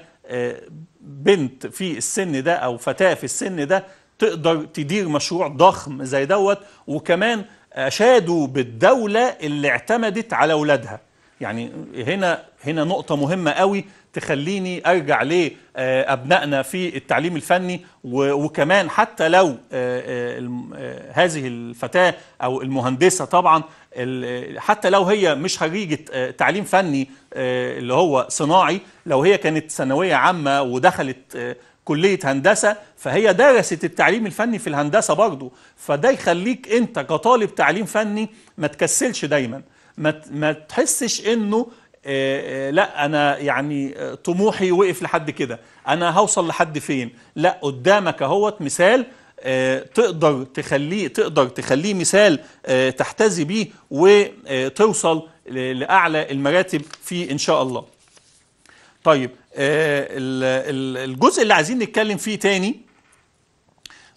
بنت في السن ده او فتاه في السن ده تقدر تدير مشروع ضخم زي دوت وكمان اشادوا بالدوله اللي اعتمدت على اولادها يعني هنا هنا نقطه مهمه قوي تخليني ارجع لابنائنا آه، في التعليم الفني وكمان حتى لو آه، آه، هذه الفتاه او المهندسه طبعا حتى لو هي مش خريجة تعليم فني آه، اللي هو صناعي لو هي كانت ثانوية عامة ودخلت آه، كلية هندسة فهي درست التعليم الفني في الهندسة برضه فده يخليك انت كطالب تعليم فني ما تكسلش دايما ما, ما تحسش انه آه، لا انا يعني طموحي وقف لحد كده انا هوصل لحد فين لا قدامك اهوت مثال آه، تقدر تخليه تقدر تخليه مثال آه، تحتذي بيه وتوصل آه، لاعلى المراتب فيه ان شاء الله. طيب الجزء اللي عايزين نتكلم فيه تاني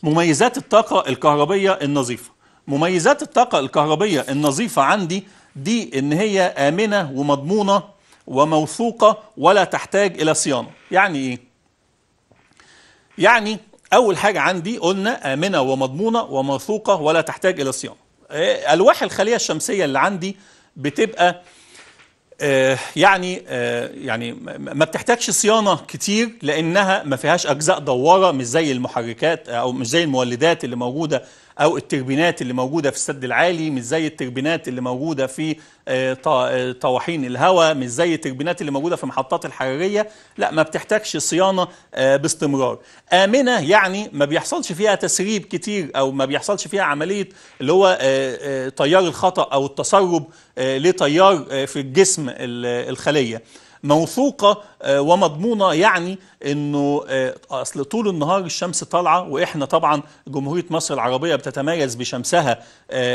مميزات الطاقه الكهربيه النظيفه. مميزات الطاقه الكهربيه النظيفه عندي دي ان هي امنه ومضمونه وموثوقه ولا تحتاج الى صيانه. يعني ايه؟ يعني اول حاجه عندي قلنا امنه ومضمونه وموثوقه ولا تحتاج الى صيانه آه، الواح الخليه الشمسيه اللي عندي بتبقى آه، يعني آه، يعني ما بتحتاجش صيانه كتير لانها ما فيهاش اجزاء دواره مش زي المحركات او مش زي المولدات اللي موجوده او التربينات اللي موجوده في السد العالي مش زي التربينات اللي موجوده في آه، آه، طواحين الهواء مش زي التربينات اللي موجوده في محطات الحراريه لا ما بتحتاجش صيانه آه، باستمرار امنه يعني ما بيحصلش فيها تسريب كتير او ما بيحصلش فيها عمليه اللي هو تيار الخطا او التسرب لتيار في الجسم الخليه موثوقه آه، ومضمونه يعني انه آه، اصل طول النهار الشمس طالعه واحنا طبعا جمهوريه مصر العربيه بتتميز بشمسها آه،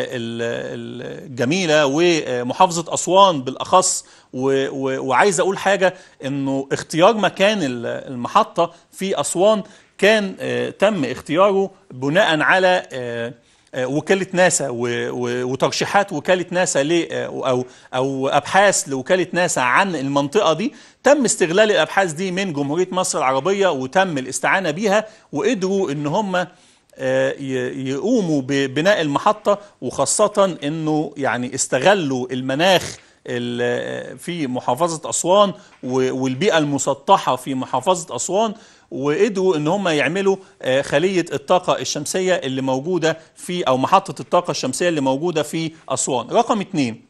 الجميله ومحافظه اسوان بالاخص وعايز اقول حاجه انه اختيار مكان المحطه في اسوان كان تم اختياره بناء على آه، وكاله ناسا وترشيحات وكاله ناسا آه، او او ابحاث لوكاله ناسا عن المنطقه دي تم استغلال الابحاث دي من جمهوريه مصر العربيه وتم الاستعانه بيها وقدروا ان هم آه، يقوموا ببناء المحطه وخاصه انه يعني استغلوا المناخ في محافظة أسوان والبيئة المسطحة في محافظة أسوان وقدروا ان هم يعملوا آه، خليه الطاقه الشمسيه اللي موجوده في او محطه الطاقه الشمسيه اللي موجوده في اسوان رقم اثنين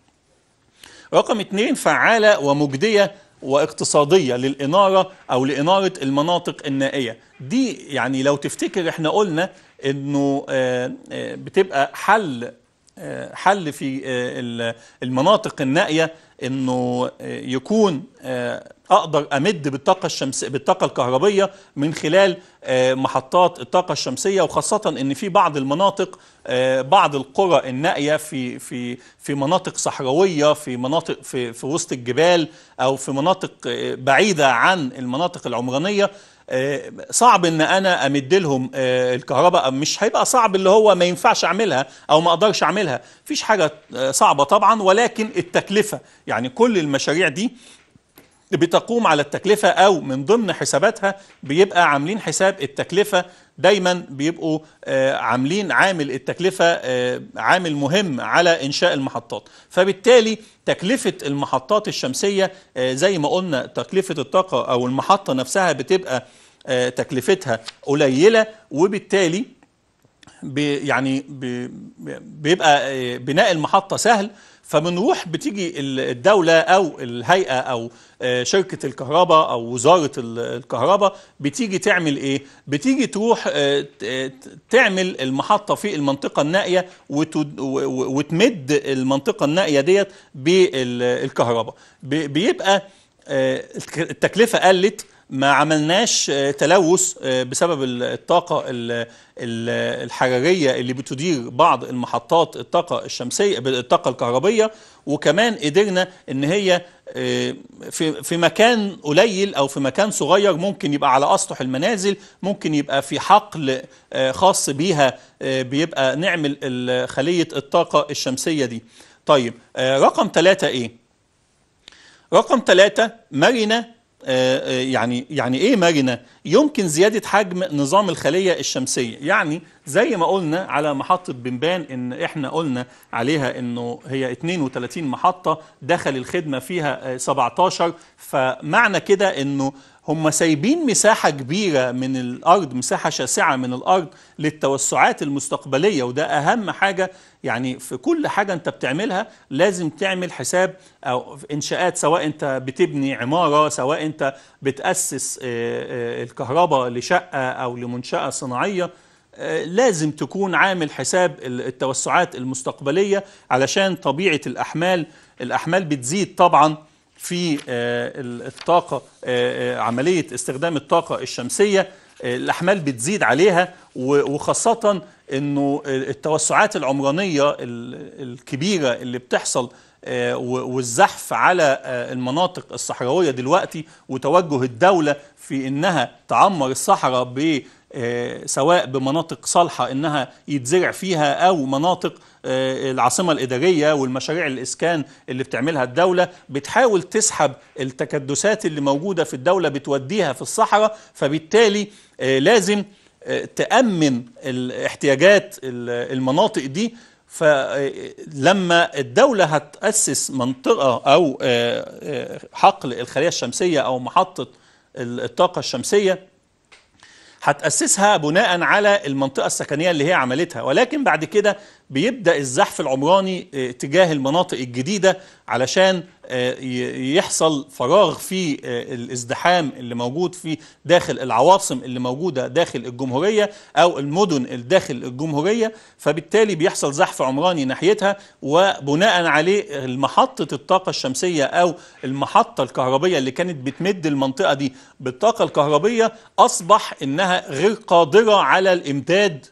رقم اثنين فعاله ومجديه واقتصاديه للاناره او لاناره المناطق النائيه دي يعني لو تفتكر احنا قلنا انه آه، آه، بتبقى حل آه، حل في آه، المناطق النائيه انه آه، يكون اقدر امد بالطاقه الشمس بالطاقه الكهربيه من خلال محطات الطاقه الشمسيه وخاصه ان في بعض المناطق بعض القرى النائيه في في في مناطق صحراويه في مناطق في في وسط الجبال او في مناطق بعيده عن المناطق العمرانيه آه، صعب ان انا امد لهم آه، الكهرباء مش هيبقى صعب اللي هو ما ينفعش اعملها او ما اقدرش اعملها مفيش حاجه آه، صعبه طبعا ولكن التكلفه يعني كل المشاريع دي بتقوم على التكلفة أو من ضمن حساباتها بيبقى عاملين حساب التكلفة دايما بيبقوا آه، عاملين عامل التكلفة آه، عامل مهم على إنشاء المحطات فبالتالي تكلفة المحطات الشمسية آه، زي ما قلنا تكلفة الطاقة أو المحطة نفسها بتبقى تكلفتها قليلة وبالتالي بي يعني بي بيبقى بناء المحطة سهل فبنروح بتيجي الدولة أو الهيئة أو آه، شركة الكهرباء أو وزارة الكهرباء بتيجي تعمل إيه؟ بتيجي تروح آه، تعمل المحطة في المنطقة النائية وتمد المنطقة النائية ديت بالكهرباء بيبقى آه، التكلفة قلت ما عملناش آه، تلوث آه، بسبب الطاقة الحرارية اللي بتدير بعض المحطات الطاقة الشمسية الطاقة الكهربية وكمان قدرنا ان هي آه، في في مكان قليل او في مكان صغير ممكن يبقى على اسطح المنازل ممكن يبقى في حقل خاص بيها بيبقى نعمل خلية الطاقة الشمسية دي طيب رقم ثلاثة ايه رقم ثلاثة مرنة آه، آه، يعني يعني ايه مرنه يمكن زياده حجم نظام الخليه الشمسيه يعني زي ما قلنا على محطه بنبان ان احنا قلنا عليها انه هي 32 محطه دخل الخدمه فيها 17 آه، فمعنى كده انه هم سايبين مساحة كبيرة من الأرض مساحة شاسعة من الأرض للتوسعات المستقبلية وده أهم حاجة يعني في كل حاجة أنت بتعملها لازم تعمل حساب أو إنشاءات سواء أنت بتبني عمارة سواء أنت بتأسس آه، آه، الكهرباء لشقة أو لمنشأة صناعية آه، لازم تكون عامل حساب التوسعات المستقبلية علشان طبيعة الأحمال الأحمال بتزيد طبعاً في آه، الطاقة آه، آه، عملية استخدام الطاقة الشمسية الأحمال بتزيد عليها وخاصة أنه التوسعات العمرانية الكبيرة اللي بتحصل والزحف على المناطق الصحراوية دلوقتي وتوجه الدولة في أنها تعمر الصحراء آه، سواء بمناطق صالحة إنها يتزرع فيها أو مناطق آه، العاصمة الإدارية والمشاريع الإسكان اللي بتعملها الدولة بتحاول تسحب التكدسات اللي موجودة في الدولة بتوديها في الصحراء فبالتالي آه، لازم تأمن احتياجات المناطق دي فلما الدولة هتأسس منطقة أو حقل الخلية الشمسية أو محطة الطاقة الشمسية هتأسسها بناء على المنطقة السكنية اللي هي عملتها ولكن بعد كده بيبدا الزحف العمراني آه، تجاه المناطق الجديده علشان آه، يحصل فراغ في آه، الازدحام اللي موجود في داخل العواصم اللي موجوده داخل الجمهوريه او المدن اللي داخل الجمهوريه فبالتالي بيحصل زحف عمراني ناحيتها وبناء عليه محطه الطاقه الشمسيه او المحطه الكهربيه اللي كانت بتمد المنطقه دي بالطاقه الكهربيه اصبح انها غير قادره على الامداد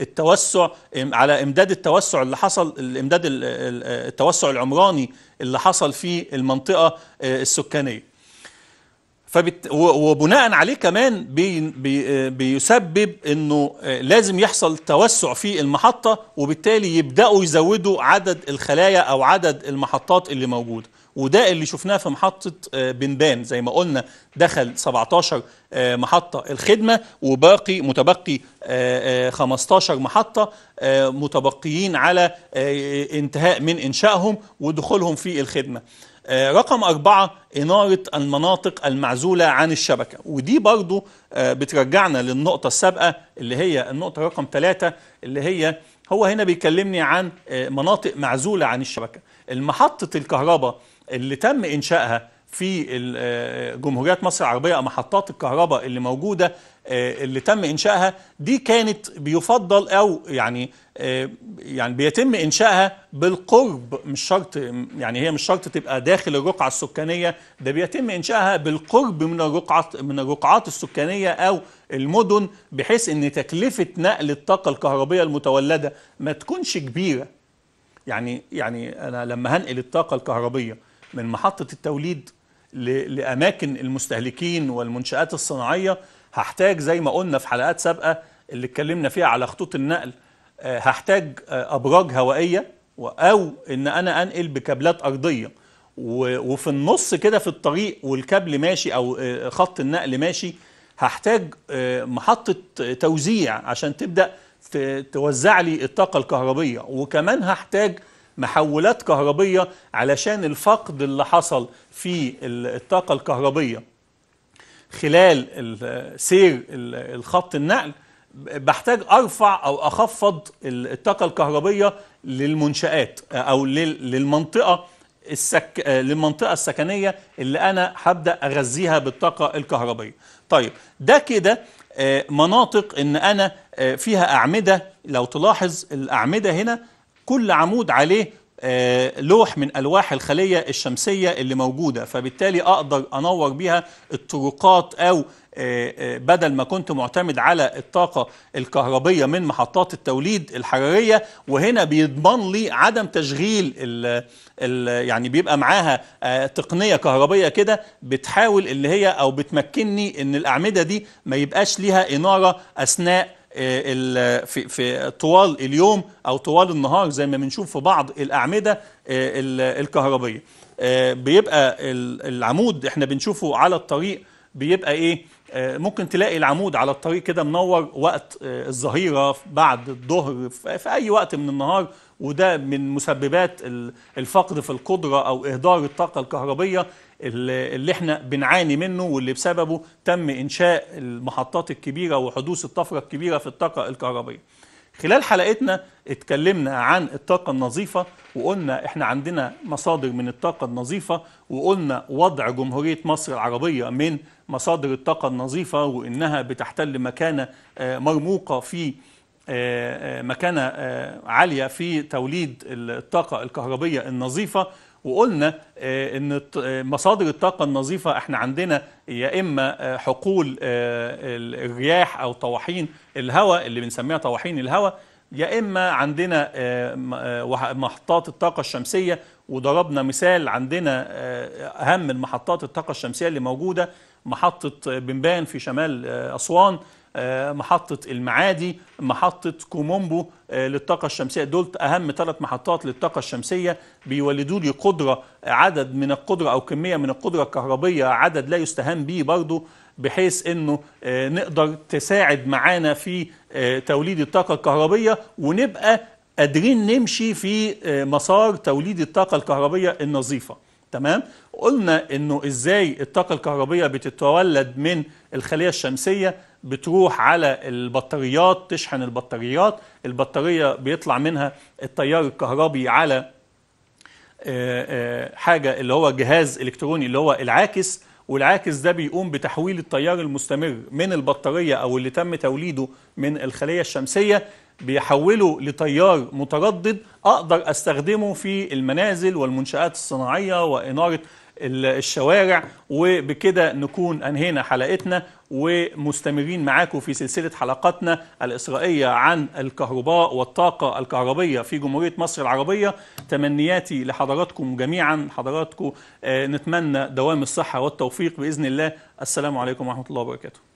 التوسع على امداد امداد التوسع اللي حصل الامداد التوسع العمراني اللي حصل في المنطقه آه، السكانيه فبت وبناء عليه كمان بي بي بيسبب انه لازم يحصل توسع في المحطه وبالتالي يبداوا يزودوا عدد الخلايا او عدد المحطات اللي موجوده وده اللي شفناه في محطه آه، بنبان زي ما قلنا دخل 17 آه، محطه الخدمه وباقي متبقي 15 آه، محطه متبقيين على انتهاء من انشائهم ودخولهم في الخدمه آه، رقم أربعة إنارة المناطق المعزولة عن الشبكة ودي برضو آه، بترجعنا للنقطة السابقة اللي هي النقطة رقم ثلاثة اللي هي هو هنا بيكلمني عن آه، مناطق معزولة عن الشبكة المحطة الكهرباء اللي تم إنشائها في جمهوريات مصر العربية محطات الكهرباء اللي موجودة آه، اللي تم انشائها دي كانت بيفضل او يعني آه، يعني بيتم انشائها بالقرب مش شرط يعني هي مش شرط تبقى داخل الرقعه السكانيه ده بيتم انشائها بالقرب من الرقعه من الرقعات السكانيه او المدن بحيث ان تكلفه نقل الطاقه الكهربيه المتولده ما تكونش كبيره يعني يعني انا لما هنقل الطاقه الكهربيه من محطه التوليد لاماكن المستهلكين والمنشات الصناعيه هحتاج زي ما قلنا في حلقات سابقه اللي اتكلمنا فيها على خطوط النقل آه، هحتاج آه، ابراج هوائيه او ان انا انقل بكابلات ارضيه وفي النص كده في الطريق والكابل ماشي او آه، خط النقل ماشي هحتاج محطه توزيع عشان تبدا توزع لي الطاقه الكهربيه وكمان هحتاج محولات كهربيه علشان الفقد اللي حصل في الطاقه الكهربيه خلال سير الخط النقل بحتاج ارفع او اخفض الطاقه الكهربيه للمنشات او للمنطقه السك... للمنطقه السكنيه اللي انا هبدا اغذيها بالطاقه الكهربائيه طيب ده كده آه، مناطق ان انا آه، فيها اعمده لو تلاحظ الاعمده هنا كل عمود عليه آه، لوح من ألواح الخلية الشمسية اللي موجودة فبالتالي أقدر أنور بيها الطرقات أو آه، آه، بدل ما كنت معتمد على الطاقة الكهربية من محطات التوليد الحرارية وهنا بيضمن لي عدم تشغيل الـ الـ يعني بيبقى معاها تقنية كهربية كده بتحاول اللي هي أو بتمكنني إن الأعمدة دي ما يبقاش ليها إنارة أثناء في في طوال اليوم او طوال النهار زي ما بنشوف في بعض الاعمده آه، الكهربيه آه، بيبقى العمود احنا بنشوفه على الطريق بيبقى ايه آه، ممكن تلاقي العمود على الطريق كده منور وقت الظهيره بعد الظهر في اي وقت من النهار وده من مسببات الفقد في القدرة أو إهدار الطاقة الكهربية اللي احنا بنعاني منه واللي بسببه تم إنشاء المحطات الكبيرة وحدوث الطفرة الكبيرة في الطاقة الكهربية خلال حلقتنا اتكلمنا عن الطاقة النظيفة وقلنا احنا عندنا مصادر من الطاقة النظيفة وقلنا وضع جمهورية مصر العربية من مصادر الطاقة النظيفة وإنها بتحتل مكانة آه، مرموقة في آه، آه، مكانة آه، عالية في توليد الطاقة الكهربية النظيفة وقلنا ان مصادر الطاقة النظيفة احنا عندنا يا اما حقول الرياح او طواحين الهواء اللي بنسميها طواحين الهواء يا اما عندنا محطات الطاقة الشمسية وضربنا مثال عندنا اهم المحطات الطاقة الشمسية اللي موجودة محطة بنبان في شمال اسوان آه، محطة المعادي محطة كومومبو آه، للطاقة الشمسية دول أهم ثلاث محطات للطاقة الشمسية بيولدوا لي قدرة عدد من القدرة أو كمية من القدرة الكهربية عدد لا يستهان به برضه بحيث انه آه، نقدر تساعد معانا في توليد الطاقة الكهربية ونبقى قادرين نمشي في مسار توليد الطاقة الكهربية النظيفة تمام قلنا انه ازاي الطاقة الكهربية بتتولد من الخلية الشمسية بتروح على البطاريات تشحن البطاريات البطارية بيطلع منها التيار الكهربي على آه، آه، حاجة اللي هو جهاز إلكتروني اللي هو العاكس والعاكس ده بيقوم بتحويل التيار المستمر من البطارية أو اللي تم توليده من الخلية الشمسية بيحوله لتيار متردد أقدر أستخدمه في المنازل والمنشآت الصناعية وإنارة الشوارع وبكده نكون أنهينا حلقتنا ومستمرين معاكم في سلسلة حلقاتنا الإسرائيلية عن الكهرباء والطاقة الكهربية في جمهورية مصر العربية تمنياتي لحضراتكم جميعا حضراتكم آه، نتمنى دوام الصحة والتوفيق بإذن الله السلام عليكم ورحمة الله وبركاته